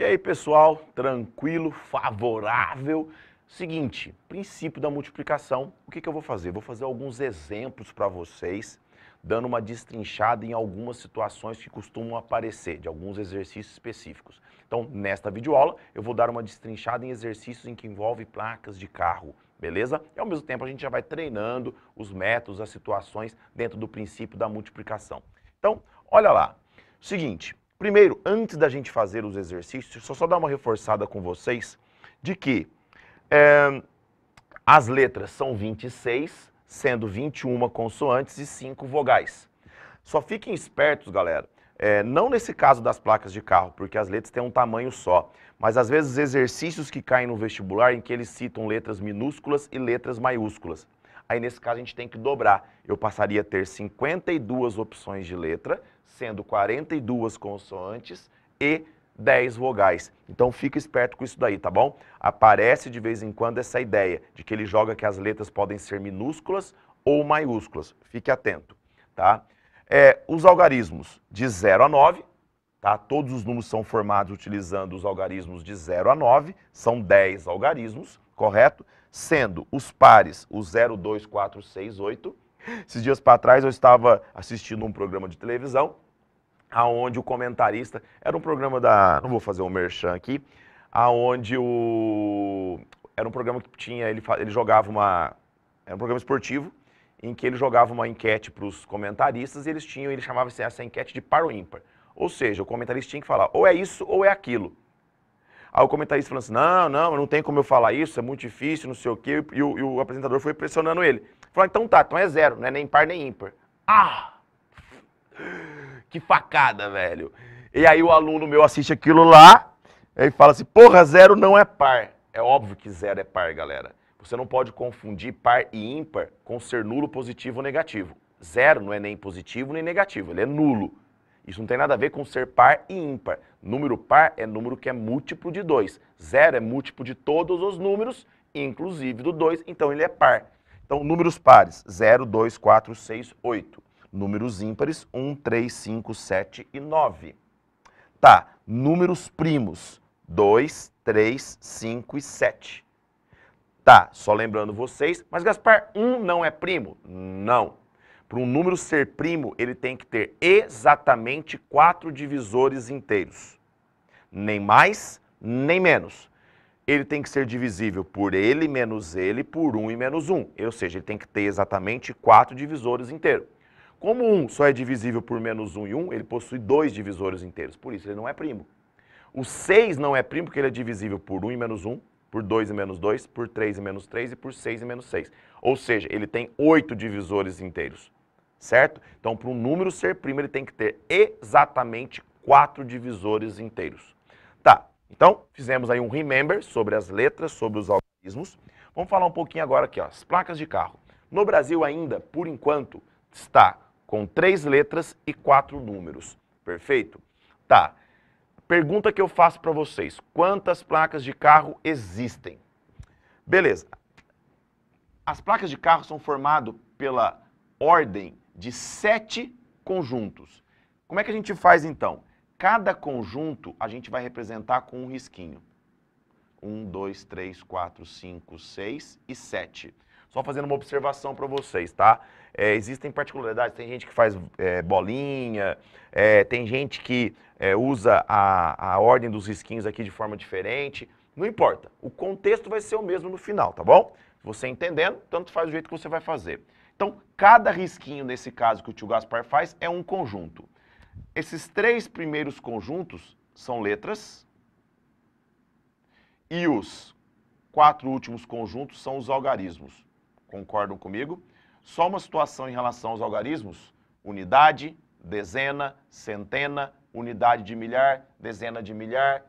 E aí, pessoal, tranquilo, favorável? Seguinte, princípio da multiplicação, o que, que eu vou fazer? Vou fazer alguns exemplos para vocês, dando uma destrinchada em algumas situações que costumam aparecer, de alguns exercícios específicos. Então, nesta videoaula, eu vou dar uma destrinchada em exercícios em que envolve placas de carro, beleza? E ao mesmo tempo, a gente já vai treinando os métodos, as situações dentro do princípio da multiplicação. Então, olha lá. Seguinte, Primeiro, antes da gente fazer os exercícios, só só dar uma reforçada com vocês de que é, as letras são 26, sendo 21 consoantes e 5 vogais. Só fiquem espertos, galera. É, não nesse caso das placas de carro, porque as letras têm um tamanho só, mas às vezes exercícios que caem no vestibular em que eles citam letras minúsculas e letras maiúsculas. Aí nesse caso a gente tem que dobrar. Eu passaria a ter 52 opções de letra, sendo 42 consoantes e 10 vogais. Então fica esperto com isso daí, tá bom? Aparece de vez em quando essa ideia de que ele joga que as letras podem ser minúsculas ou maiúsculas. Fique atento, tá? É, os algarismos de 0 a 9, Tá? Todos os números são formados utilizando os algarismos de 0 a 9, são 10 algarismos, correto? Sendo os pares o 0, 2, 4, 6, 8. Esses dias para trás eu estava assistindo um programa de televisão, aonde o comentarista, era um programa da, não vou fazer um merchan aqui, aonde o, era um programa que tinha, ele, ele jogava uma, era um programa esportivo, em que ele jogava uma enquete para os comentaristas e eles tinham, ele chamava essa enquete de par ou ímpar. Ou seja, o comentarista tinha que falar ou é isso ou é aquilo. Aí o comentarista falando assim: não, não, não tem como eu falar isso, é muito difícil, não sei o quê. E o, e o apresentador foi pressionando ele. Falou: ah, então tá, então é zero, não é nem par nem ímpar. Ah! Que facada, velho. E aí o aluno meu assiste aquilo lá, ele fala assim: porra, zero não é par. É óbvio que zero é par, galera. Você não pode confundir par e ímpar com ser nulo, positivo ou negativo. Zero não é nem positivo nem negativo, ele é nulo. Isso não tem nada a ver com ser par e ímpar. Número par é número que é múltiplo de 2. Zero é múltiplo de todos os números, inclusive do 2, então ele é par. Então, números pares, 0, 2, 4, 6, 8. Números ímpares, 1, 3, 5, 7 e 9. Tá, números primos, 2, 3, 5 e 7. Tá, só lembrando vocês, mas Gaspar, 1 um não é primo? Não para um número ser primo, ele tem que ter exatamente quatro divisores inteiros. Nem mais, nem menos. Ele tem que ser divisível por ele menos ele por 1 um e menos 1. Um. Ou seja, ele tem que ter exatamente quatro divisores inteiros. Como 1 um só é divisível por menos 1 um e 1, um, ele possui dois divisores inteiros. Por isso, ele não é primo. O 6 não é primo porque ele é divisível por 1 um e menos 1, um, por 2 e menos 2, por 3 e menos 3 e por 6 e menos 6. Ou seja, ele tem oito divisores inteiros certo? Então, para um número ser primo, ele tem que ter exatamente quatro divisores inteiros. Tá, então fizemos aí um remember sobre as letras, sobre os algarismos. Vamos falar um pouquinho agora aqui, ó, as placas de carro. No Brasil ainda, por enquanto, está com três letras e quatro números, perfeito? Tá, pergunta que eu faço para vocês, quantas placas de carro existem? Beleza, as placas de carro são formadas pela ordem de sete conjuntos. Como é que a gente faz então? Cada conjunto a gente vai representar com um risquinho. Um, dois, três, quatro, cinco, seis e sete. Só fazendo uma observação para vocês, tá? É, existem particularidades, tem gente que faz é, bolinha, é, tem gente que é, usa a, a ordem dos risquinhos aqui de forma diferente. Não importa, o contexto vai ser o mesmo no final, tá bom? Você entendendo, tanto faz o jeito que você vai fazer. Então, cada risquinho, nesse caso que o tio Gaspar faz, é um conjunto. Esses três primeiros conjuntos são letras e os quatro últimos conjuntos são os algarismos. Concordam comigo? Só uma situação em relação aos algarismos, unidade, dezena, centena, unidade de milhar, dezena de milhar,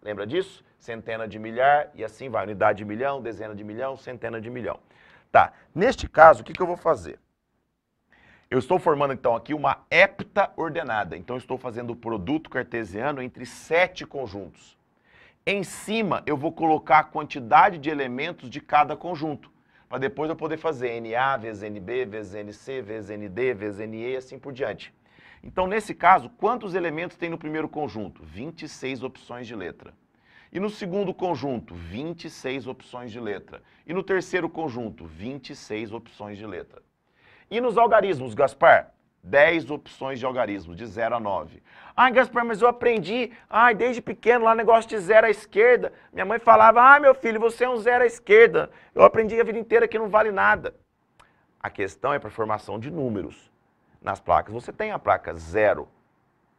lembra disso? Centena de milhar e assim vai, unidade de milhão, dezena de milhão, centena de milhão. Tá, neste caso, o que, que eu vou fazer? Eu estou formando, então, aqui uma hepta ordenada. Então, estou fazendo o produto cartesiano entre sete conjuntos. Em cima, eu vou colocar a quantidade de elementos de cada conjunto, para depois eu poder fazer NA vezes NB, vezes NC, vezes ND, vezes NE e assim por diante. Então, nesse caso, quantos elementos tem no primeiro conjunto? 26 opções de letra. E no segundo conjunto, 26 opções de letra. E no terceiro conjunto, 26 opções de letra. E nos algarismos, Gaspar? 10 opções de algarismos, de 0 a 9. Ai, Gaspar, mas eu aprendi, ai, desde pequeno, lá negócio de 0 à esquerda. Minha mãe falava, ai, meu filho, você é um 0 à esquerda. Eu aprendi a vida inteira que não vale nada. A questão é para formação de números. Nas placas, você tem a placa 0,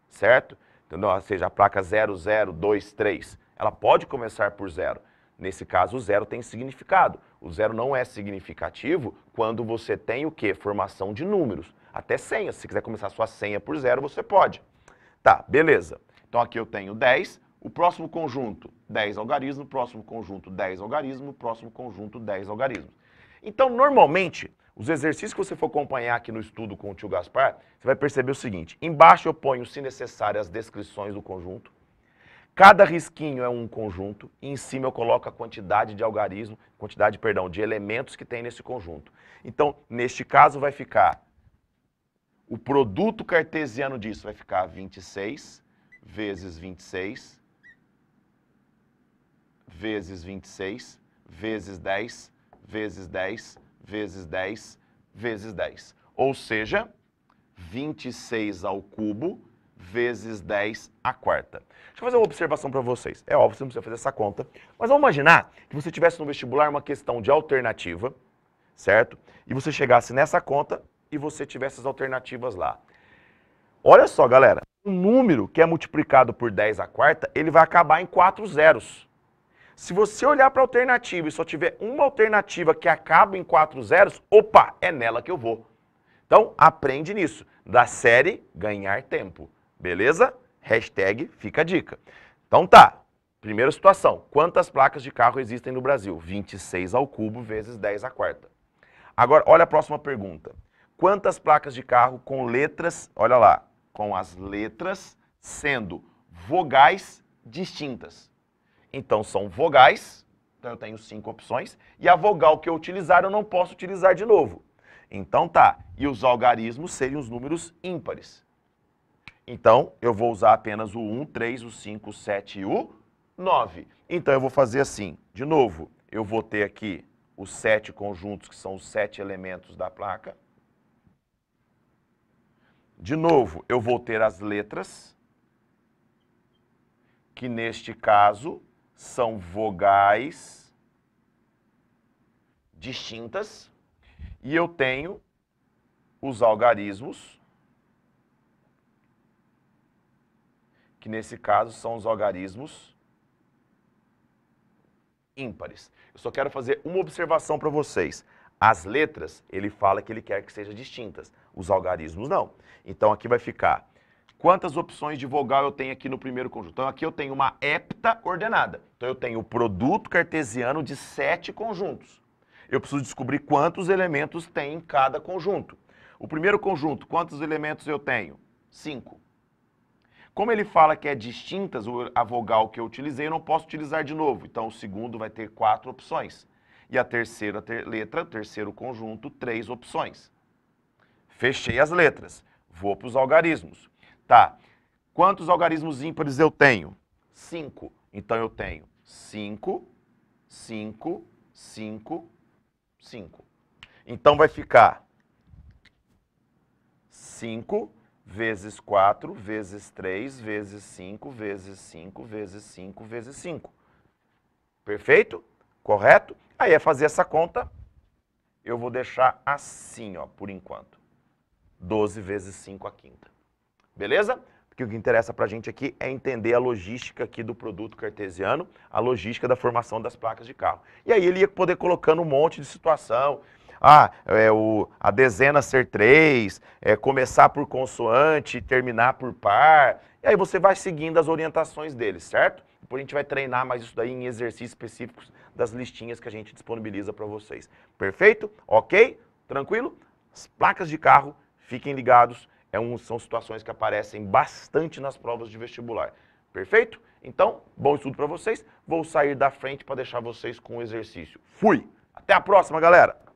certo? Entendeu? Ou seja, a placa 0023. Ela pode começar por zero. Nesse caso, o zero tem significado. O zero não é significativo quando você tem o quê? Formação de números. Até senha. Se quiser começar sua senha por zero, você pode. Tá, beleza. Então aqui eu tenho 10. O próximo conjunto, 10 o Próximo conjunto, 10 o Próximo conjunto, 10 algarismos. Então, normalmente, os exercícios que você for acompanhar aqui no estudo com o tio Gaspar, você vai perceber o seguinte. Embaixo eu ponho, se necessário, as descrições do conjunto. Cada risquinho é um conjunto e em cima eu coloco a quantidade de algarismo, quantidade, perdão, de elementos que tem nesse conjunto. Então, neste caso vai ficar o produto cartesiano disso vai ficar 26 vezes 26 vezes 26 vezes 10 vezes 10 vezes 10 vezes 10. Ou seja, 26 ao cubo vezes 10 à quarta. Deixa eu fazer uma observação para vocês. É óbvio, você não precisa fazer essa conta, mas vamos imaginar que você tivesse no vestibular uma questão de alternativa, certo? E você chegasse nessa conta e você tivesse as alternativas lá. Olha só, galera, o número que é multiplicado por 10 à quarta, ele vai acabar em quatro zeros. Se você olhar para a alternativa e só tiver uma alternativa que acaba em quatro zeros, opa, é nela que eu vou. Então, aprende nisso. Da série, ganhar tempo. Beleza? Hashtag fica a dica. Então tá. Primeira situação. Quantas placas de carro existem no Brasil? 26 ao cubo vezes 10 à quarta. Agora, olha a próxima pergunta. Quantas placas de carro com letras, olha lá, com as letras sendo vogais distintas? Então são vogais, então eu tenho cinco opções, e a vogal que eu utilizar eu não posso utilizar de novo. Então tá, e os algarismos seriam os números ímpares. Então, eu vou usar apenas o 1, 3, o 5, o 7 e o 9. Então, eu vou fazer assim. De novo, eu vou ter aqui os sete conjuntos, que são os sete elementos da placa. De novo, eu vou ter as letras, que neste caso são vogais distintas, e eu tenho os algarismos, que nesse caso são os algarismos ímpares. Eu só quero fazer uma observação para vocês. As letras, ele fala que ele quer que sejam distintas, os algarismos não. Então aqui vai ficar quantas opções de vogal eu tenho aqui no primeiro conjunto. Então aqui eu tenho uma hepta ordenada. Então eu tenho o produto cartesiano de sete conjuntos. Eu preciso descobrir quantos elementos tem em cada conjunto. O primeiro conjunto, quantos elementos eu tenho? Cinco. Como ele fala que é distintas a vogal que eu utilizei, eu não posso utilizar de novo. Então, o segundo vai ter quatro opções. E a terceira ter letra, terceiro conjunto, três opções. Fechei as letras. Vou para os algarismos. Tá. Quantos algarismos ímpares eu tenho? Cinco. Então, eu tenho cinco, cinco, cinco, cinco. Então, vai ficar cinco vezes 4, vezes 3, vezes 5, vezes 5, vezes 5, vezes 5. Perfeito? Correto? Aí é fazer essa conta. Eu vou deixar assim, ó, por enquanto. 12 vezes 5 a quinta. Beleza? Porque o que interessa para a gente aqui é entender a logística aqui do produto cartesiano, a logística da formação das placas de carro. E aí ele ia poder colocando um monte de situação, ah, é o, a dezena ser três, é começar por consoante, terminar por par. E aí você vai seguindo as orientações deles, certo? Depois a gente vai treinar mais isso daí em exercícios específicos das listinhas que a gente disponibiliza para vocês. Perfeito? Ok? Tranquilo? As placas de carro, fiquem ligados, é um, são situações que aparecem bastante nas provas de vestibular. Perfeito? Então, bom estudo para vocês. Vou sair da frente para deixar vocês com o exercício. Fui! Até a próxima, galera!